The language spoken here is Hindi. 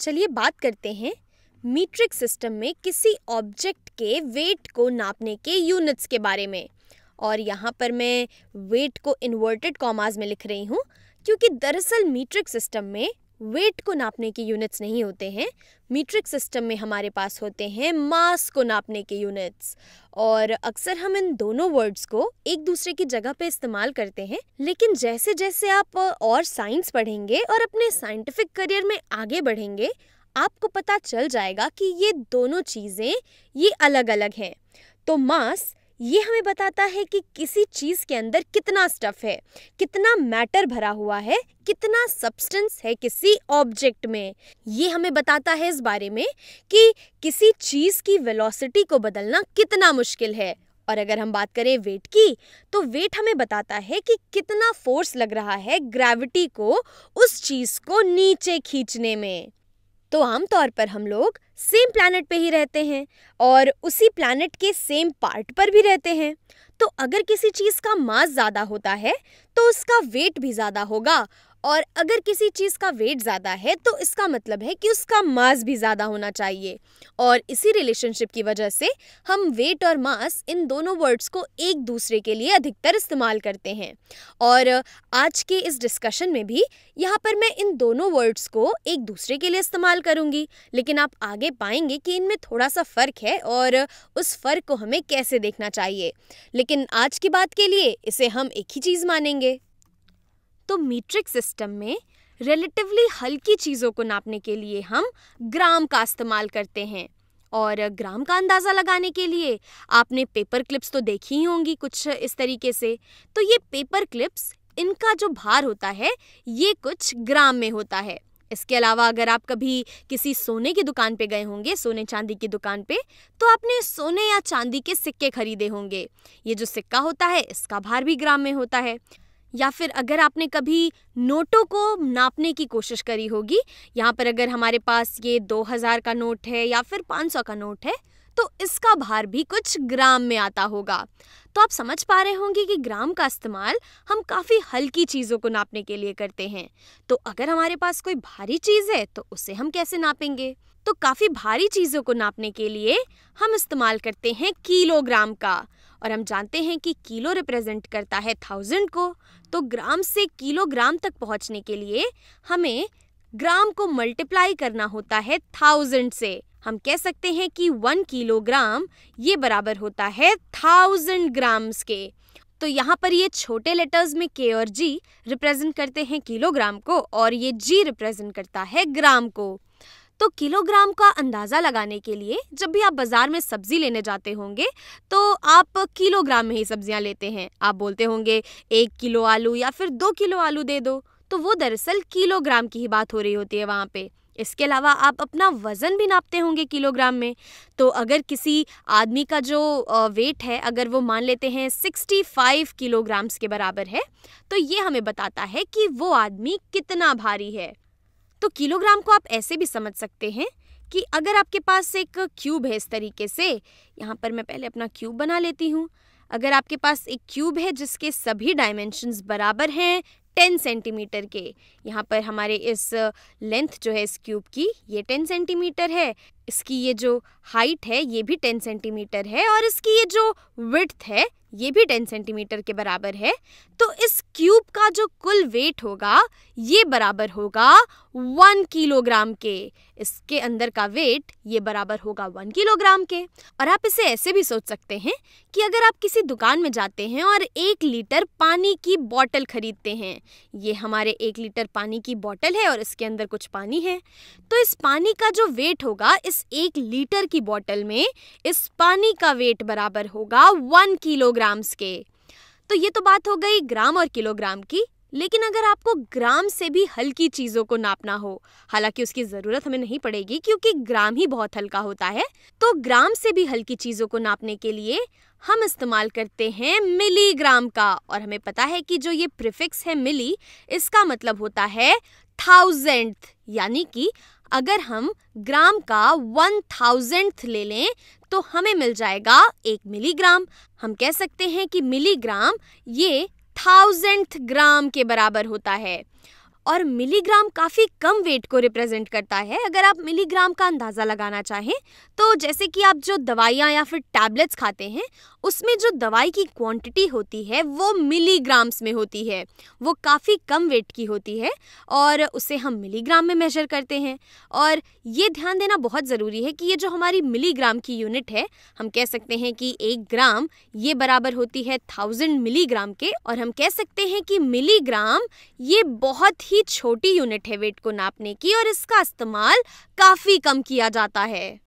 चलिए बात करते हैं मीट्रिक सिस्टम में किसी ऑब्जेक्ट के वेट को नापने के यूनिट्स के बारे में और यहाँ पर मैं वेट को इन्वर्टेड कॉमाज में लिख रही हूँ क्योंकि दरअसल मीट्रिक सिस्टम में वेट को नापने के यूनिट्स नहीं होते हैं मीट्रिक सिस्टम में हमारे पास होते हैं मास को नापने के यूनिट्स और अक्सर हम इन दोनों वर्ड्स को एक दूसरे की जगह पे इस्तेमाल करते हैं लेकिन जैसे जैसे आप और साइंस पढ़ेंगे और अपने साइंटिफिक करियर में आगे बढ़ेंगे आपको पता चल जाएगा कि ये दोनों चीज़ें ये अलग अलग हैं तो मास ये हमें बताता है कि किसी चीज़ के अंदर कितना स्टफ है कितना मैटर भरा हुआ है कितना सब्सटेंस है किसी ऑब्जेक्ट में ये हमें बताता है इस बारे में कि किसी चीज़ की वेलोसिटी को बदलना कितना मुश्किल है और अगर हम बात करें वेट की तो वेट हमें बताता है कि कितना फोर्स लग रहा है ग्रेविटी को उस चीज़ को नीचे खींचने में तो आमतौर पर हम लोग सेम प्लानट पे ही रहते हैं और उसी प्लानट के सेम पार्ट पर भी रहते हैं तो अगर किसी चीज़ का मास ज़्यादा होता है तो उसका वेट भी ज़्यादा होगा और अगर किसी चीज़ का वेट ज़्यादा है तो इसका मतलब है कि उसका मास भी ज़्यादा होना चाहिए और इसी रिलेशनशिप की वजह से हम वेट और मास इन दोनों वर्ड्स को एक दूसरे के लिए अधिकतर इस्तेमाल करते हैं और आज के इस डिस्कशन में भी यहाँ पर मैं इन दोनों वर्ड्स को एक दूसरे के लिए इस्तेमाल करूँगी लेकिन आप आगे पाएंगे कि इनमें थोड़ा सा फ़र्क है और उस फ़र्क को हमें कैसे देखना चाहिए लेकिन आज की बात के लिए इसे हम एक ही चीज़ मानेंगे तो मीट्रिक सिस्टम में रिलेटिवली हल्की चीज़ों को नापने के लिए हम ग्राम का इस्तेमाल करते हैं और ग्राम का अंदाज़ा लगाने के लिए आपने पेपर क्लिप्स तो देखी ही होंगी कुछ इस तरीके से तो ये पेपर क्लिप्स इनका जो भार होता है ये कुछ ग्राम में होता है इसके अलावा अगर आप कभी किसी सोने की दुकान पे गए होंगे सोने चांदी की दुकान पे तो आपने सोने या चांदी के सिक्के खरीदे होंगे ये जो सिक्का होता है इसका भार भी ग्राम में होता है या फिर अगर आपने कभी नोटों को नापने की कोशिश करी होगी यहाँ पर अगर हमारे पास ये 2000 का नोट है या फिर 500 का नोट है तो इसका भार भी कुछ ग्राम में आता होगा तो आप समझ पा रहे होंगे कि ग्राम का इस्तेमाल हम काफ़ी हल्की चीज़ों को नापने के लिए करते हैं तो अगर हमारे पास कोई भारी चीज़ है तो उसे हम कैसे नापेंगे तो काफ़ी भारी चीज़ों को नापने के लिए हम इस्तेमाल करते हैं किलोग्राम का और हम जानते हैं कि किलो रिप्रेजेंट करता है थाउजेंड को तो ग्राम से किलोग्राम तक पहुंचने के लिए हमें ग्राम को मल्टीप्लाई करना होता है थाउजेंड से हम कह सकते हैं कि वन किलोग्राम ये बराबर होता है थाउजेंड ग्राम्स के तो यहाँ पर ये छोटे लेटर्स में के और जी रिप्रेजेंट करते हैं किलोग्राम को और ये जी रिप्रेजेंट करता है ग्राम को तो किलोग्राम का अंदाज़ा लगाने के लिए जब भी आप बाज़ार में सब्ज़ी लेने जाते होंगे तो आप किलोग्राम में ही सब्जियां लेते हैं आप बोलते होंगे एक किलो आलू या फिर दो किलो आलू दे दो तो वो दरअसल किलोग्राम की ही बात हो रही होती है वहाँ पे इसके अलावा आप अपना वज़न भी नापते होंगे किलोग्राम में तो अगर किसी आदमी का जो वेट है अगर वो मान लेते हैं 65 किलोग्राम्स के बराबर है तो ये हमें बताता है कि वो आदमी कितना भारी है तो किलोग्राम को आप ऐसे भी समझ सकते हैं कि अगर आपके पास एक क्यूब है इस तरीके से यहाँ पर मैं पहले अपना क्यूब बना लेती हूँ अगर आपके पास एक क्यूब है जिसके सभी डायमेंशंस बराबर हैं टेन सेंटीमीटर के यहाँ पर हमारे इस लेंथ जो है इस क्यूब की ये टेन सेंटीमीटर है इसकी ये जो हाइट है ये भी टेन सेंटीमीटर है और इसकी ये जो विड्थ है ये भी टेन सेंटीमीटर के बराबर है तो इस क्यूब का जो कुल वेट होगा ये बराबर होगा वन किलोग्राम के इसके अंदर का वेट ये बराबर होगा वन किलोग्राम के और आप इसे ऐसे भी सोच सकते हैं कि अगर आप किसी दुकान में जाते हैं और एक लीटर पानी की बॉटल खरीदते हैं ये हमारे एक लीटर पानी की बॉटल है और इसके अंदर कुछ पानी है तो इस पानी का जो वेट होगा इस एक लीटर की बॉटल में इस पानी का वेट बराबर होगा वन किलोग्राम किलोग्राम्स के तो ये तो बात हो गई ग्राम और किलोग्राम की लेकिन अगर आपको ग्राम से भी हल्की चीज़ों को नापना हो हालांकि उसकी ज़रूरत हमें नहीं पड़ेगी क्योंकि ग्राम ही बहुत हल्का होता है तो ग्राम से भी हल्की चीज़ों को नापने के लिए हम इस्तेमाल करते हैं मिलीग्राम का और हमें पता है कि जो ये प्रिफिक्स है मिली इसका मतलब होता है थाउजेंड यानी कि अगर हम ग्राम का वन थाउजेंड ले लें तो हमें मिल जाएगा एक मिलीग्राम हम कह सकते हैं कि मिलीग्राम ये थाउजेंड ग्राम के बराबर होता है और मिलीग्राम काफ़ी कम वेट को रिप्रेजेंट करता है अगर आप मिलीग्राम का अंदाज़ा लगाना चाहें तो जैसे कि आप जो दवाइयाँ या फिर टैबलेट्स खाते हैं उसमें जो दवाई की क्वांटिटी होती है वो मिलीग्राम्स में होती है वो काफ़ी कम वेट की होती है और उसे हम मिलीग्राम में मेजर करते हैं और ये ध्यान देना बहुत ज़रूरी है कि ये जो हमारी मिलीग्राम की यूनिट है हम कह सकते हैं कि एक ग्राम ये बराबर होती है थाउजेंड मिलीग्राम के और हम कह सकते हैं कि मिलीग्राम ये बहुत ही ही छोटी यूनिट है वेट को नापने की और इसका इस्तेमाल काफी कम किया जाता है